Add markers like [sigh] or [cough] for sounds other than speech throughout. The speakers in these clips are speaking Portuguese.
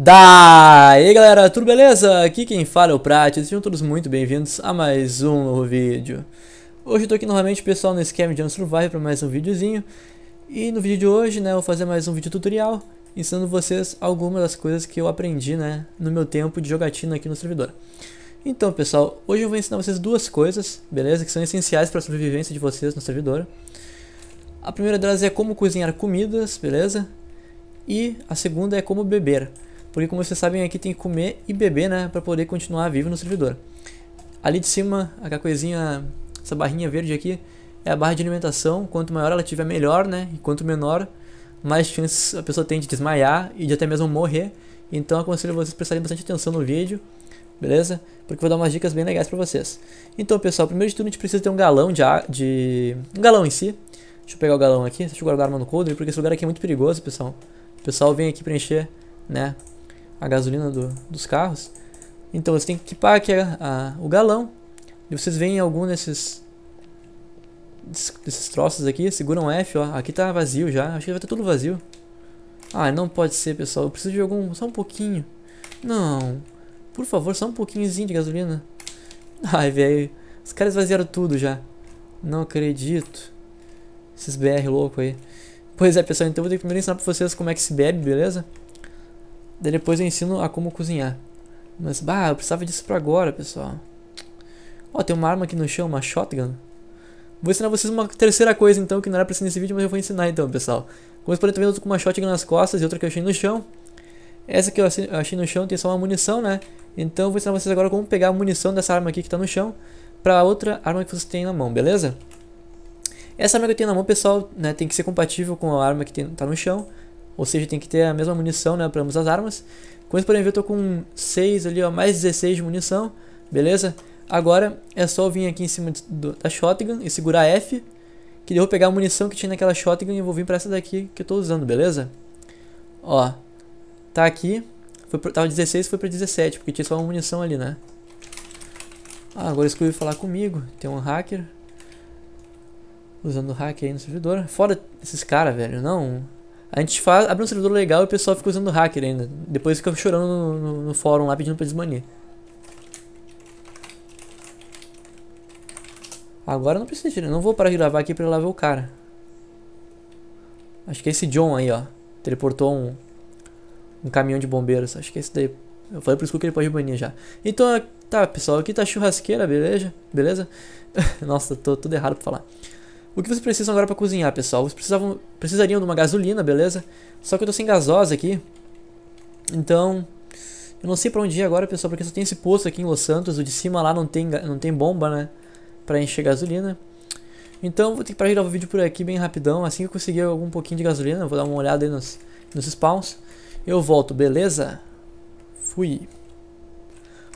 Daí galera, tudo beleza? Aqui quem fala é o Prati, sejam todos muito bem-vindos a mais um novo vídeo. Hoje eu tô aqui novamente pessoal no Esquema de Survival para mais um videozinho. E no vídeo de hoje, né, eu vou fazer mais um vídeo tutorial ensinando vocês algumas das coisas que eu aprendi, né, no meu tempo de jogatina aqui no servidor. Então pessoal, hoje eu vou ensinar vocês duas coisas, beleza? Que são essenciais para a sobrevivência de vocês no servidor. A primeira delas é como cozinhar comidas, beleza? E a segunda é como beber. Porque como vocês sabem aqui tem que comer e beber, né? Pra poder continuar vivo no servidor. Ali de cima, aquela coisinha, essa barrinha verde aqui, é a barra de alimentação. Quanto maior ela tiver, melhor, né? E quanto menor, mais chances a pessoa tem de desmaiar e de até mesmo morrer. Então aconselho vocês a prestarem bastante atenção no vídeo, beleza? Porque vou dar umas dicas bem legais para vocês. Então pessoal, primeiro de tudo a gente precisa ter um galão de, de... um galão em si. Deixa eu pegar o galão aqui, deixa eu guardar a arma no coldre, porque esse lugar aqui é muito perigoso, pessoal. O pessoal vem aqui preencher, né, a gasolina do, dos carros. Então você tem que equipar aqui a, a, o galão. E vocês veem algum desses, desses troços aqui, seguram F, ó. Aqui tá vazio já, acho que vai estar tá tudo vazio. Ah, não pode ser, pessoal. Eu preciso de algum, só um pouquinho. Não. Por favor, só um pouquinhozinho de gasolina. [laughs] Ai, velho. Os caras vaziaram tudo já. Não acredito. Esses BR louco aí. Pois é, pessoal, então eu vou ter que primeiro ensinar pra vocês como é que se bebe, beleza? Daí depois eu ensino a como cozinhar. Mas, bah, eu precisava disso pra agora, pessoal. Ó, tem uma arma aqui no chão, uma shotgun. Vou ensinar vocês uma terceira coisa, então, que não era pra ensinar nesse vídeo, mas eu vou ensinar, então, pessoal. Como vocês podem vendo, eu tô com uma shotgun nas costas e outra que eu achei no chão. Essa que eu achei no chão tem só uma munição, né? Então, eu vou ensinar vocês agora como pegar a munição dessa arma aqui que tá no chão pra outra arma que vocês têm na mão, beleza? Essa arma que eu tenho na mão, pessoal, né, tem que ser compatível com a arma que tem, tá no chão. Ou seja, tem que ter a mesma munição, né, para ambas as armas. com isso porém, eu tô com 6 ali, ó, mais 16 de munição, beleza? Agora é só vir aqui em cima do, da shotgun e segurar F, que eu vou pegar a munição que tinha naquela shotgun e vou vir pra essa daqui que eu tô usando, beleza? Ó, tá aqui, foi pro, tava 16 foi pra 17, porque tinha só uma munição ali, né? Ah, agora escolhi falar comigo, tem um hacker usando o hack aí no servidor. Fora esses caras, velho, não... A gente faz, abre um servidor legal e o pessoal fica usando hacker ainda. Depois fica chorando no, no, no fórum lá pedindo pra desmanir. Agora não precisa tirar. Não vou parar de gravar aqui pra ir lá ver o cara. Acho que é esse John aí, ó. Teleportou um, um caminhão de bombeiros. Acho que é esse daí. Eu falei pro Skull que ele pode banir já. Então, tá, pessoal. Aqui tá churrasqueira, beleza? Beleza? [laughs] Nossa, tô tudo errado pra falar. O que vocês precisam agora para cozinhar, pessoal? Vocês precisavam, precisariam de uma gasolina, beleza? Só que eu tô sem gasosa aqui. Então, eu não sei para onde ir agora, pessoal, porque só tem esse posto aqui em Los Santos. O de cima lá não tem, não tem bomba, né? Pra encher gasolina. Então, vou ter que parar o vídeo por aqui bem rapidão. Assim que eu conseguir algum pouquinho de gasolina, vou dar uma olhada aí nos, nos spawns. Eu volto, beleza? Fui.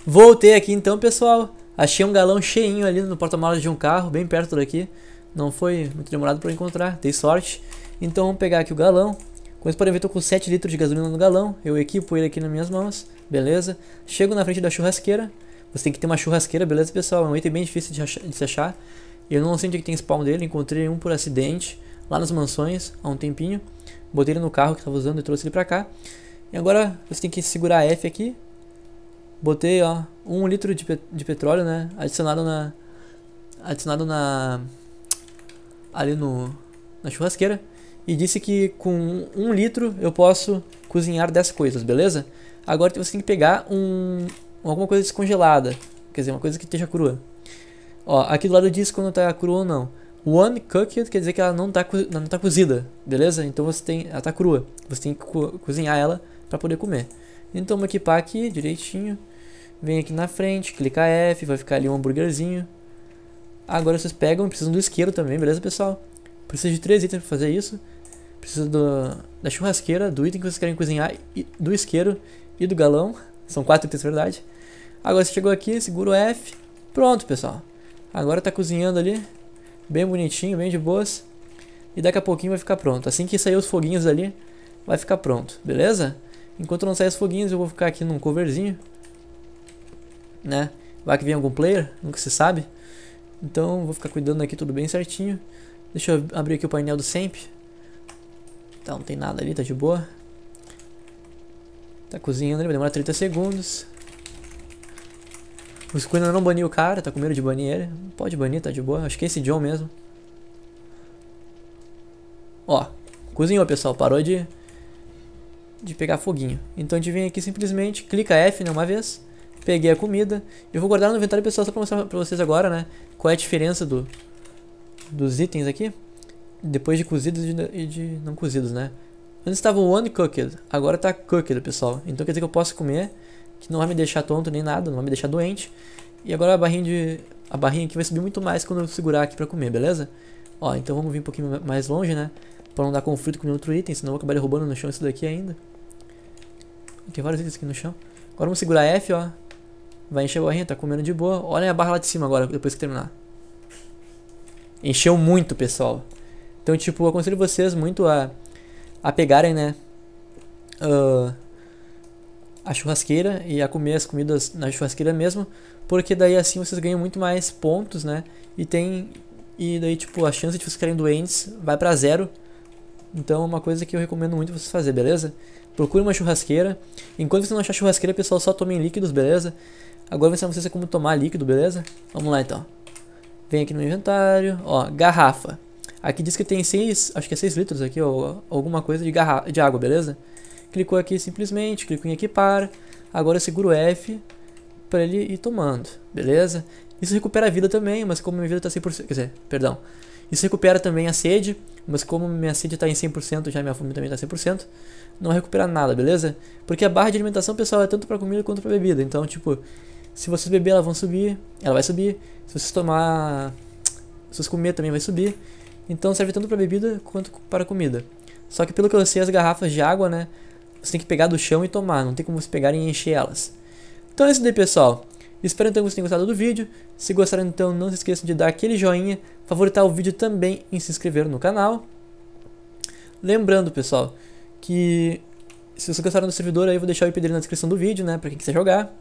Voltei aqui então, pessoal. Achei um galão cheinho ali no porta-malas de um carro, bem perto daqui. Não foi muito demorado para encontrar, dei sorte. Então vamos pegar aqui o galão. Com isso podem ver, tô com 7 litros de gasolina no galão. Eu equipo ele aqui nas minhas mãos, beleza. Chego na frente da churrasqueira. Você tem que ter uma churrasqueira, beleza, pessoal? É um item bem difícil de, achar, de se achar. Eu não sei onde é que tem spawn dele, encontrei um por acidente lá nas mansões há um tempinho. Botei ele no carro que estava usando e trouxe ele pra cá. E agora você tem que segurar a F aqui. Botei ó, um litro de, pet de petróleo, né? Adicionado na. Adicionado na ali no, na churrasqueira e disse que com um litro eu posso cozinhar 10 coisas, beleza? Agora você tem que pegar um, alguma coisa descongelada, quer dizer, uma coisa que esteja crua. Ó, aqui do lado diz quando está crua ou não. One cooked quer dizer que ela não está não tá cozida, beleza? Então você tem, ela está crua, você tem que co cozinhar ela para poder comer. Então vamos equipar aqui direitinho, vem aqui na frente, clica F, vai ficar ali um hambúrguerzinho. Agora vocês pegam precisam do isqueiro também, beleza, pessoal? Precisa de três itens para fazer isso. Precisa do, da churrasqueira, do item que vocês querem cozinhar, e, do isqueiro e do galão. São quatro itens, na verdade. Agora você chegou aqui, segura o F. Pronto, pessoal. Agora tá cozinhando ali. Bem bonitinho, bem de boas. E daqui a pouquinho vai ficar pronto. Assim que sair os foguinhos ali, vai ficar pronto, beleza? Enquanto não sair os foguinhos, eu vou ficar aqui num coverzinho. Né? Vai que vem algum player, nunca se sabe. Então vou ficar cuidando aqui tudo bem certinho. Deixa eu abrir aqui o painel do SEMP. Tá, não tem nada ali, tá de boa. Tá cozinhando vai demorar 30 segundos. O Squid não baniu o cara, tá com medo de banir ele. Não pode banir, tá de boa. Acho que é esse John mesmo. Ó, cozinhou pessoal, parou de, de pegar foguinho. Então a gente vem aqui simplesmente, clica F né, uma vez Peguei a comida. Eu vou guardar no inventário pessoal só pra mostrar pra vocês agora, né? Qual é a diferença do, dos itens aqui. Depois de cozidos e de, de não cozidos, né? Antes estava one cooked, agora tá cooked, pessoal. Então quer dizer que eu posso comer, que não vai me deixar tonto nem nada, não vai me deixar doente. E agora a barrinha de a barrinha aqui vai subir muito mais quando eu segurar aqui pra comer, beleza? Ó, então vamos vir um pouquinho mais longe, né? Pra não dar conflito com nenhum outro item, senão eu vou acabar derrubando no chão isso daqui ainda. Tem vários itens aqui no chão. Agora vamos segurar F, ó. Vai encher a barrinha, tá comendo de boa. Olha a barra lá de cima agora, depois que terminar. Encheu muito, pessoal. Então, tipo, eu aconselho vocês muito a, a pegarem, né? Uh, a churrasqueira e a comer as comidas na churrasqueira mesmo. Porque daí assim vocês ganham muito mais pontos, né? E tem. E daí, tipo, a chance de vocês ficarem doentes vai pra zero. Então é uma coisa que eu recomendo muito vocês fazer, beleza? Procure uma churrasqueira. Enquanto você não achar churrasqueira, pessoal, só tomem líquidos, beleza? Agora eu vou ensinar vocês como tomar líquido, beleza? Vamos lá então. Vem aqui no inventário, ó, garrafa. Aqui diz que tem 6, acho que é 6 litros aqui, ó, alguma coisa de, garra de água, beleza? Clicou aqui simplesmente, clicou em equipar. Agora eu seguro F para ele ir tomando, beleza? Isso recupera a vida também, mas como minha vida tá 100%, quer dizer, perdão, isso recupera também a sede, mas como minha sede está em 100%, já minha fome também está em 100%, não recupera nada, beleza? Porque a barra de alimentação, pessoal, é tanto para comida quanto para bebida. Então, tipo, se vocês beber, ela vão subir, ela vai subir. Se vocês tomar, se vocês comer também vai subir. Então serve tanto para bebida quanto para comida. Só que pelo que eu sei, as garrafas de água, né, você tem que pegar do chão e tomar, não tem como você pegar e encher elas. Então é isso daí, pessoal. Espero então que vocês tenham gostado do vídeo. Se gostaram então, não se esqueçam de dar aquele joinha, favoritar o vídeo também e se inscrever no canal. Lembrando, pessoal, que se vocês gostaram do servidor, aí eu vou deixar o IP dele na descrição do vídeo, né, pra quem quiser jogar.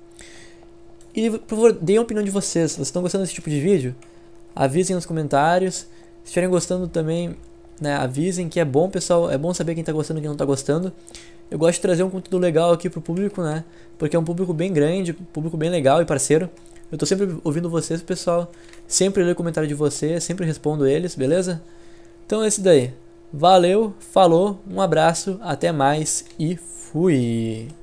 E, por favor, deem a opinião de vocês. Se vocês estão gostando desse tipo de vídeo, avisem nos comentários. Se estiverem gostando também, né? Avisem que é bom, pessoal. É bom saber quem tá gostando e quem não tá gostando. Eu gosto de trazer um conteúdo legal aqui pro público, né? Porque é um público bem grande, público bem legal e parceiro. Eu tô sempre ouvindo vocês, pessoal. Sempre leio o comentário de vocês, sempre respondo eles, beleza? Então é isso daí. Valeu, falou, um abraço, até mais e fui!